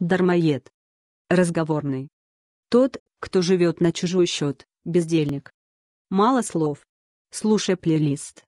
Дармоед. Разговорный. Тот, кто живет на чужой счет, бездельник. Мало слов. Слушай плейлист.